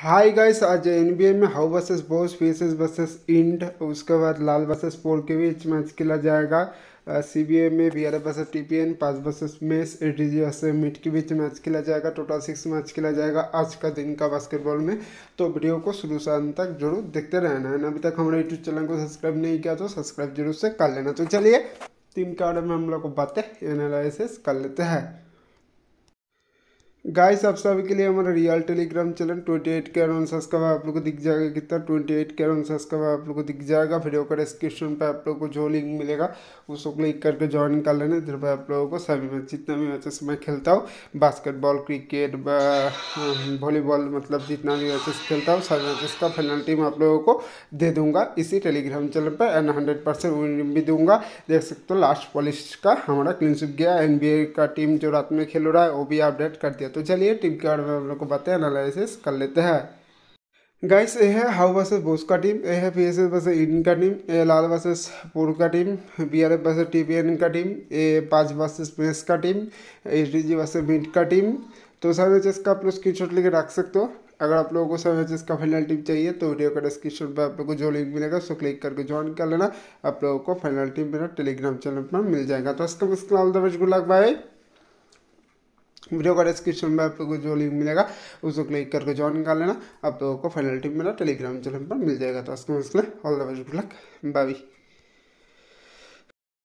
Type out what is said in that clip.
high guys आज ए में हाउ वर्सेस बोस फेसेस वर्सेस इंड उसके बाद लाल वर्सेस पोल के बीच मैच खेला जाएगा सी बी ए में B R F versus T P N पाँच वर्सेस मेस डी जी वर्सेस मिट के बीच मैच खेला जाएगा टोटल सिक्स मैच खेला जाएगा आज का दिन का बास्केटबॉल में तो वीडियो को शुरू से अंत तक जरूर देखते रहना है अभी तक हमारे यूट्यूब चैनल को सब्सक्राइब नहीं किया तो सब्सक्राइब जरूर से कर लेना तो चलिए टीम के बारे में हम लोग को बातें एनालिसिस कर लेते हैं गाइस आप सभी के लिए हमारा real Telegram channel twenty eight K around subscribe आप लोग को दिख जाएगा कितना twenty eight K around subscribe आप लोग को दिख जाएगा वीडियो का डिस्क्रिप्शन पर आप लोग को जो लिंक मिलेगा उसको क्लिक करके ज्वाइन कर लेना इधर पर आप लोगों को सभी मैच जितना भी मैचेस मैं खेलता हूँ बास्केटबॉल क्रिकेट वॉलीबॉल मतलब जितना भी मैचेस खेलता हूँ सभी मैचेस का पेनल्टी मैं आप लोगों को दे दूंगा इसी टेलीग्राम चैनल पर एंड हंड्रेड परसेंट विन भी दूंगा देख सकते हो लास्ट पॉलिश का हमारा क्लिनशिप गया एन का टीम जो रात में खेल रहा है वो भी अपडेट कर दिया तो तो चलिए टीम के बारे में हम लोग को बताते हैं एनालिसिस कर लेते हैं गाइस ए है हाउ वर्सेस बोस का टीम ये है पी वर्सेस इंडियन का टीम ए लाल वर्सेस पूर्व का team B R F versus T P N का टीम ए पाँच वर्सेज प्रेस का team H D G versus मिट का टीम तो सब एस का आप लोग स्क्रीन लेकर रख सकते हो अगर आप लोगों को सब एस का फाइनल टीम चाहिए तो वीडियो का डिस्क्रिप्शन पर आप लोगों को जो लिंक मिलेगा उसको क्लिक करके ज्वाइन कर लेना आप लोगों को फाइनल टीम मेरा टेलीग्राम चैनल पर मिल जाएगा तो इसका best good luck bye video का डिस्क्रिप्शन में आपको जो लिंक मिलेगा उसको क्लिक करके ज्वाइन कर लेना आप लोगों को फाइनल टीम मेरा टेलीग्राम चैनल पर मिल जाएगा तो उसके all the best good luck by